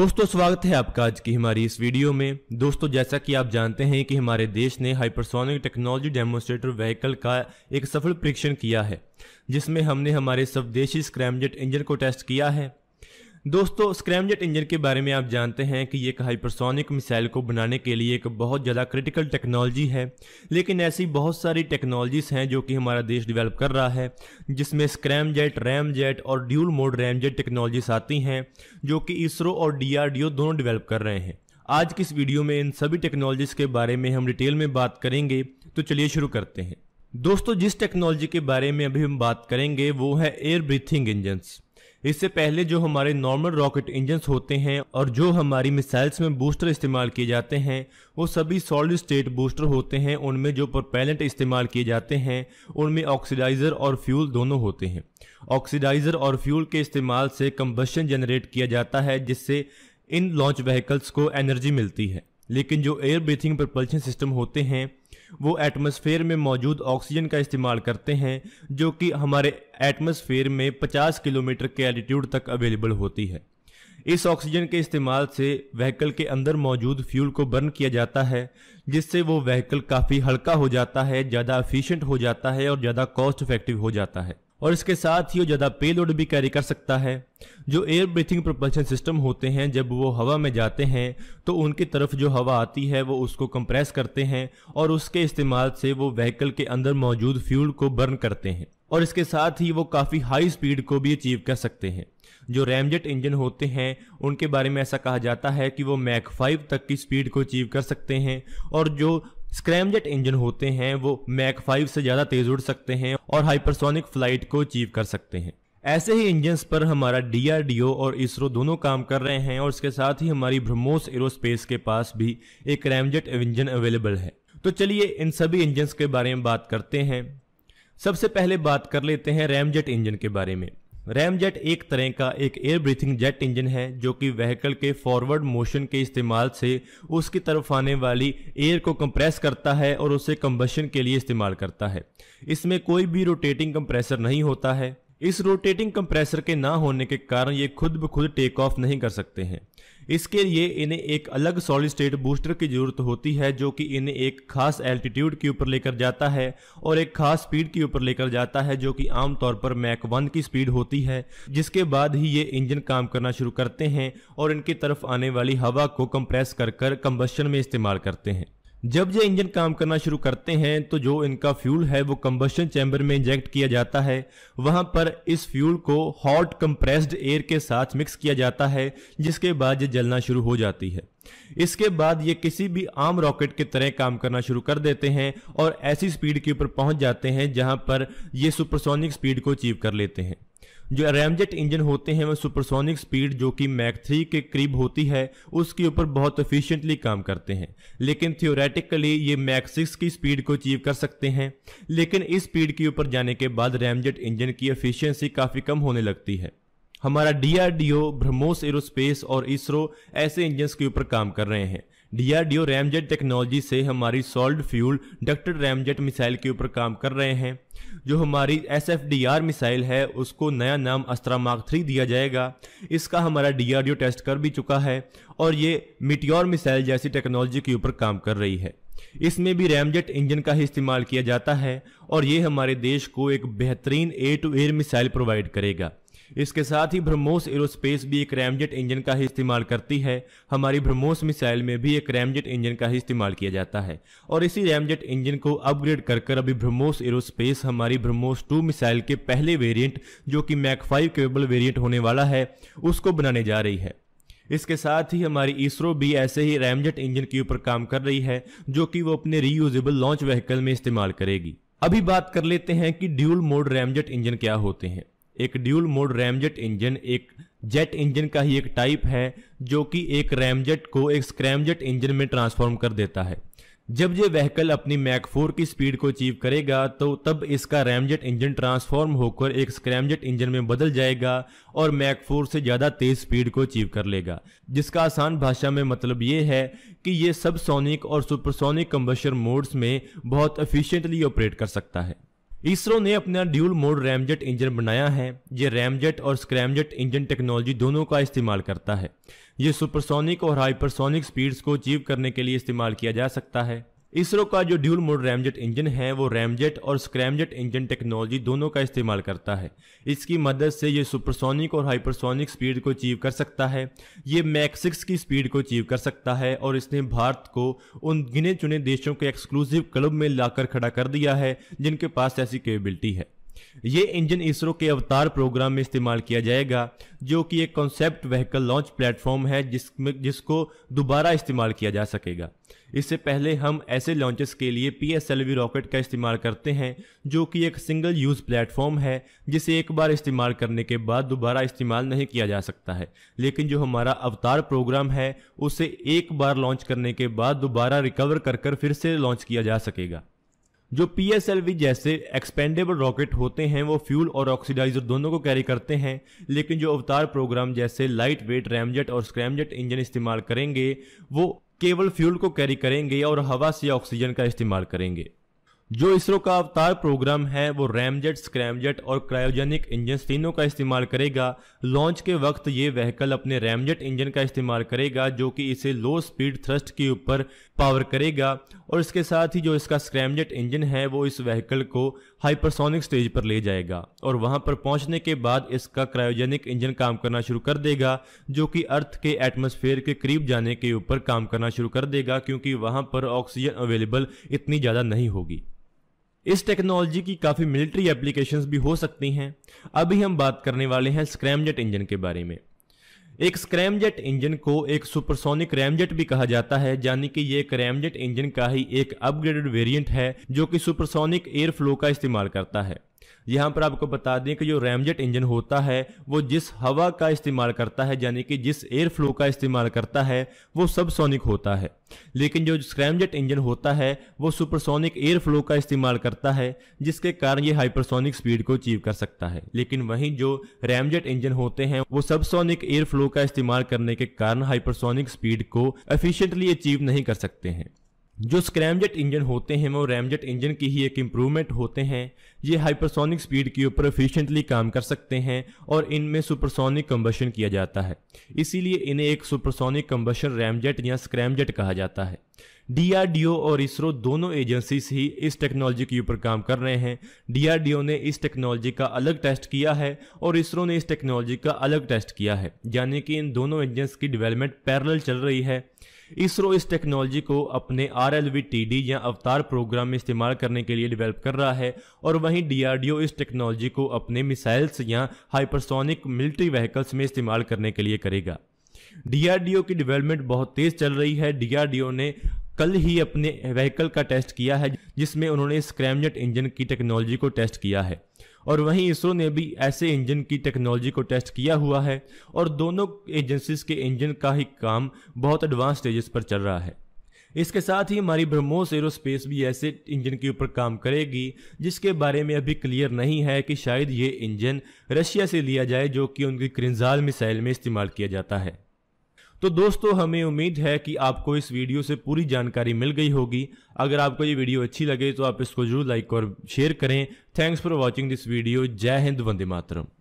दोस्तों स्वागत है आपका आज की हमारी इस वीडियो में दोस्तों जैसा कि आप जानते हैं कि हमारे देश ने हाइपरसोनिक टेक्नोलॉजी डेमोस्ट्रेटर व्हीकल का एक सफल परीक्षण किया है जिसमें हमने हमारे स्वदेशी स्क्रैमजेट इंजन को टेस्ट किया है दोस्तों स्क्रैमजेट इंजन के बारे में आप जानते हैं कि ये एक हाइपरसोनिक मिसाइल को बनाने के लिए एक बहुत ज़्यादा क्रिटिकल टेक्नोलॉजी है लेकिन ऐसी बहुत सारी टेक्नोलॉजीज़ हैं जो कि हमारा देश डेवलप कर रहा है जिसमें स्क्रैमजेट रैमजेट और ड्यूल मोड रैमजेट टेक्नोलॉजीज आती हैं जो कि इसरो और डी दोनों डिवेल्प कर रहे हैं आज की इस वीडियो में इन सभी टेक्नोलॉजीज़ के बारे में हम डिटेल में बात करेंगे तो चलिए शुरू करते हैं दोस्तों जिस टेक्नोलॉजी के बारे में अभी हम बात करेंगे वो है एयर ब्रीथिंग इंजन्स इससे पहले जो हमारे नॉर्मल रॉकेट इंजन होते हैं और जो हमारी मिसाइल्स में बूस्टर इस्तेमाल किए जाते हैं वो सभी सॉलिड स्टेट बूस्टर होते हैं उनमें जो प्रोपेलेंट इस्तेमाल किए जाते हैं उनमें ऑक्सीडाइजर और फ्यूल दोनों होते हैं ऑक्सीडाइजर और फ्यूल के इस्तेमाल से कम्बशन जनरेट किया जाता है जिससे इन लॉन्च व्हीकल्स को एनर्जी मिलती है लेकिन जो एयर ब्रीथिंग प्रपल्शन सिस्टम होते हैं वो एटमॉस्फेयर में मौजूद ऑक्सीजन का इस्तेमाल करते हैं जो कि हमारे एटमॉस्फेयर में 50 किलोमीटर के एल्टीट्यूड तक अवेलेबल होती है इस ऑक्सीजन के इस्तेमाल से वहकल के अंदर मौजूद फ्यूल को बर्न किया जाता है जिससे वो वहकल काफ़ी हल्का हो जाता है ज़्यादा एफिशिएंट हो जाता है और ज़्यादा कॉस्ट इफेक्टिव हो जाता है और इसके साथ ही वो ज़्यादा पे लोड भी कैरी कर सकता है जो एयर ब्रीथिंग प्रोपल्शन सिस्टम होते हैं जब वो हवा में जाते हैं तो उनकी तरफ जो हवा आती है वो उसको कंप्रेस करते हैं और उसके इस्तेमाल से वो व्हीकल के अंदर मौजूद फ्यूल को बर्न करते हैं और इसके साथ ही वो काफ़ी हाई स्पीड को भी अचीव कर सकते हैं जो रैमजेट इंजन होते हैं उनके बारे में ऐसा कहा जाता है कि वो मैक फाइव तक की स्पीड को अचीव कर सकते हैं और जो स्क्रैमजेट इंजन होते हैं वो मैक फाइव से ज़्यादा तेज़ उड़ सकते हैं और हाइपरसोनिक फ्लाइट को अचीव कर सकते हैं ऐसे ही इंजन पर हमारा डीआरडीओ और इसरो दोनों काम कर रहे हैं और इसके साथ ही हमारी ब्रह्मोस एरोस्पेस के पास भी एक रैमजेट इंजन अवेलेबल है तो चलिए इन सभी इंजन के बारे में बात करते हैं सबसे पहले बात कर लेते हैं रैमजेट इंजन के बारे में रैमजेट एक तरह का एक एयर ब्रीथिंग जेट इंजन है जो कि व्हीकल के फॉरवर्ड मोशन के इस्तेमाल से उसकी तरफ आने वाली एयर को कंप्रेस करता है और उसे कंबशन के लिए इस्तेमाल करता है इसमें कोई भी रोटेटिंग कंप्रेसर नहीं होता है इस रोटेटिंग कंप्रेसर के ना होने के कारण ये खुद ब खुद टेक ऑफ नहीं कर सकते हैं इसके लिए इन्हें एक अलग सॉलिड स्टेट बूस्टर की जरूरत होती है जो कि इन्हें एक खास एल्टीट्यूड के ऊपर लेकर जाता है और एक खास स्पीड के ऊपर लेकर जाता है जो कि आमतौर पर मैक वन की स्पीड होती है जिसके बाद ही ये इंजन काम करना शुरू करते हैं और इनकी तरफ आने वाली हवा को कंप्रेस कर कर कंबशन में इस्तेमाल करते हैं जब ये इंजन काम करना शुरू करते हैं तो जो इनका फ्यूल है वो कंबस्टन चैम्बर में इंजेक्ट किया जाता है वहां पर इस फ्यूल को हॉट कंप्रेस्ड एयर के साथ मिक्स किया जाता है जिसके बाद ये जलना शुरू हो जाती है इसके बाद ये किसी भी आम रॉकेट की तरह काम करना शुरू कर देते हैं और ऐसी स्पीड के ऊपर पहुंच जाते हैं जहां पर ये सुपरसोनिक स्पीड को अचीव कर लेते हैं जो रैमजेट इंजन होते हैं वह सुपरसोनिक स्पीड जो कि मैक थ्री के करीब होती है उसके ऊपर बहुत एफिशिएंटली काम करते हैं लेकिन थियोरेटिकली ये मैक सिक्स की स्पीड को अचीव कर सकते हैं लेकिन इस स्पीड के ऊपर जाने के बाद रैमजेट इंजन की एफिशिएंसी काफ़ी कम होने लगती है हमारा डीआरडीओ ब्रह्मोस एरोस्पेस और इसरो ऐसे इंजन के ऊपर काम कर रहे हैं डीआरडीओ रैमजेट टेक्नोलॉजी से हमारी solid fuel ducted ramjet missile के ऊपर काम कर रहे हैं जो हमारी एस मिसाइल है उसको नया नाम अस्त्रा मार्क थ्री दिया जाएगा इसका हमारा डीआरडीओ टेस्ट कर भी चुका है और ये मिट्योर मिसाइल जैसी टेक्नोलॉजी के ऊपर काम कर रही है इसमें भी रैमजेट इंजन का ही इस्तेमाल किया जाता है और ये हमारे देश को एक बेहतरीन air to air missile provide करेगा इसके साथ ही ब्रह्मोस एरोस्पेस भी एक रैमजेट इंजन का ही इस्तेमाल करती है हमारी ब्रह्मोस मिसाइल में भी एक रैमजेट इंजन का ही इस्तेमाल किया जाता है और इसी रैमजेट इंजन को अपग्रेड कर कर अभी ब्रह्मोस एरोस्पेस हमारी ब्रह्मोस टू मिसाइल के पहले वेरियंट जो कि मैक फाइव केबल वेरियंट होने वाला है उसको बनाने जा रही है इसके साथ ही हमारी इसरो भी ऐसे ही रैमजेट इंजन के ऊपर काम कर रही है जो कि वो अपने रीयूजेबल लॉन्च व्हीकल में इस्तेमाल करेगी अभी बात कर लेते हैं कि ड्यूल मोड रैमजेट इंजन क्या होते हैं एक ड्यूल मोड रैमजेट इंजन एक जेट इंजन का ही एक टाइप है जो कि एक रैमजेट को एक स्क्रैमजेट इंजन में ट्रांसफॉर्म कर देता है जब ये व्हीकल अपनी मैक फोर की स्पीड को अचीव करेगा तो तब इसका रैमजेट इंजन ट्रांसफॉर्म होकर एक स्क्रैमजेट इंजन में बदल जाएगा और मैक फोर से ज़्यादा तेज स्पीड को अचीव कर लेगा जिसका आसान भाषा में मतलब ये है कि ये सबसोनिक और सुपरसोनिक कम्बशर मोड्स में बहुत एफिशिएंटली ऑपरेट कर सकता है इसरो ने अपना ड्यूल मोड रैमजेट इंजन बनाया है ये रैमजेट और स्क्रैमजेट इंजन टेक्नोलॉजी दोनों का इस्तेमाल करता है ये सुपरसोनिक और हाइपरसोनिक स्पीड्स को अचीव करने के लिए इस्तेमाल किया जा सकता है इसरो का जो ड्यूल मोड रैमजेट इंजन है वो रैमजेट और स्क्रैमजेट इंजन टेक्नोलॉजी दोनों का इस्तेमाल करता है इसकी मदद से ये सुपरसोनिक और हाइपरसोनिक स्पीड को अचीव कर सकता है ये मैक्सिक्स की स्पीड को अचीव कर सकता है और इसने भारत को उन गिने चुने देशों के एक्सक्लूसिव क्लब में लाकर खड़ा कर दिया है जिनके पास ऐसी केबिलिटी है ये इंजन इसरो के अवतार प्रोग्राम में इस्तेमाल किया जाएगा जो कि एक कॉन्सेप्ट व्हीकल लॉन्च प्लेटफॉर्म है जिसमें जिसको दोबारा इस्तेमाल किया जा सकेगा इससे पहले हम ऐसे लॉन्चेस के लिए P S L V rocket का इस्तेमाल करते हैं जो कि एक सिंगल यूज़ प्लेटफॉर्म है जिसे एक बार इस्तेमाल करने के बाद दोबारा इस्तेमाल नहीं किया जा सकता है लेकिन जो हमारा अवतार प्रोग्राम है उसे एक बार लॉन्च करने के बाद दोबारा रिकवर कर कर फिर से लॉन्च किया जा सकेगा जो पीएसएलवी जैसे एक्सपेंडेबल रॉकेट होते हैं वो फ्यूल और ऑक्सीडाइजर दोनों को कैरी करते हैं लेकिन जो अवतार प्रोग्राम जैसे लाइट वेट रैमजेट और स्क्रैमजेट इंजन इस्तेमाल करेंगे वो केवल फ्यूल को कैरी करेंगे और हवा से ऑक्सीजन का इस्तेमाल करेंगे जो इसरो का अवतार प्रोग्राम है वो रैमजेट स्क्रैमजेट और क्रायोजेनिक इंजन तीनों का इस्तेमाल करेगा लॉन्च के वक्त ये व्हीकल अपने रैमजेट इंजन का इस्तेमाल करेगा जो कि इसे लो स्पीड थ्रस्ट के ऊपर पावर करेगा और इसके साथ ही जो इसका स्क्रैमजेट इंजन है वो इस व्हीकल को हाइपरसोनिक स्टेज पर ले जाएगा और वहाँ पर पहुँचने के बाद इसका क्रायोजेनिक इंजन काम करना शुरू कर देगा जो कि अर्थ के एटमोसफेयर के करीब जाने के ऊपर काम करना शुरू कर देगा क्योंकि वहाँ पर ऑक्सीजन अवेलेबल इतनी ज़्यादा नहीं होगी इस टेक्नोलॉजी की काफ़ी मिलिट्री एप्लीकेशंस भी हो सकती हैं अभी हम बात करने वाले हैं स्क्रैमजेट इंजन के बारे में एक स्क्रैमजेट इंजन को एक सुपरसोनिक रैमजेट भी कहा जाता है यानी कि ये एक रैमजेट इंजन का ही एक अपग्रेडेड वेरिएंट है जो कि सुपरसोनिक एयर फ्लो का इस्तेमाल करता है यहाँ पर आपको बता दें कि जो रैमजेट इंजन होता है वो जिस हवा का इस्तेमाल करता है यानी कि जिस एयर फ्लो का इस्तेमाल करता है वो सबसोनिक होता है लेकिन जो स्क्रैमजेट इंजन होता है वो सुपरसोनिक एयर फ्लो का इस्तेमाल करता है जिसके कारण ये हाइपरसोनिक स्पीड को अचीव कर सकता है लेकिन वहीं जो रैमजेट इंजन होते हैं वो सबसोनिक एयर फ्लो का इस्तेमाल करने के कारण हाइपरसोनिक स्पीड को एफिशिएंटली अचीव नहीं कर सकते हैं जो स्क्रैमजेट इंजन होते हैं वो रैमजेट इंजन की ही एक इम्प्रूवमेंट होते हैं ये हाइपरसोनिक स्पीड के ऊपर एफिशिएंटली काम कर सकते हैं और इनमें सुपरसोनिक कम्बशन किया जाता है इसीलिए इन्हें एक सुपरसोनिक कम्बशन रैमजेट या स्क्रैमजेट कहा जाता है डीआरडीओ और इसरो दोनों एजेंसीज ही इस टेक्नोलॉजी के ऊपर काम कर रहे हैं डीआरडीओ ने इस टेक्नोलॉजी का अलग टेस्ट किया है और इसरो ने इस टेक्नोलॉजी का अलग टेस्ट किया है यानी कि इन दोनों इंजन की डेवलपमेंट पैरल चल रही है इसरो इस टेक्नोलॉजी को अपने आर एल या अवतार प्रोग्राम में इस्तेमाल करने के लिए डेवलप कर रहा है और वहीं ओ इस टेक्नोलॉजी को अपने मिसाइल्स या हाइपरसोनिक मिलिट्री व्हीकल्स में इस्तेमाल करने के लिए करेगा डीआरडीओ की डेवलपमेंट बहुत तेज चल रही है डीआरडीओ ने कल ही अपने व्हीकल का टेस्ट किया है जिसमें उन्होंने स्क्रैमजेट इंजन की टेक्नोलॉजी को टेस्ट किया है और वहीं इसरो ने भी ऐसे इंजन की टेक्नोलॉजी को टेस्ट किया हुआ है और दोनों एजेंसीज के इंजन का ही काम बहुत एडवांस स्टेजेस पर चल रहा है इसके साथ ही हमारी ब्रह्मोस एरोस्पेस भी ऐसे इंजन के ऊपर काम करेगी जिसके बारे में अभी क्लियर नहीं है कि शायद ये इंजन रशिया से लिया जाए जो कि उनकी क्रिंजाल मिसाइल में इस्तेमाल किया जाता है तो दोस्तों हमें उम्मीद है कि आपको इस वीडियो से पूरी जानकारी मिल गई होगी अगर आपको ये वीडियो अच्छी लगे तो आप इसको जरूर लाइक और शेयर करें thanks for watching this video जय हिंद वंदे मातरम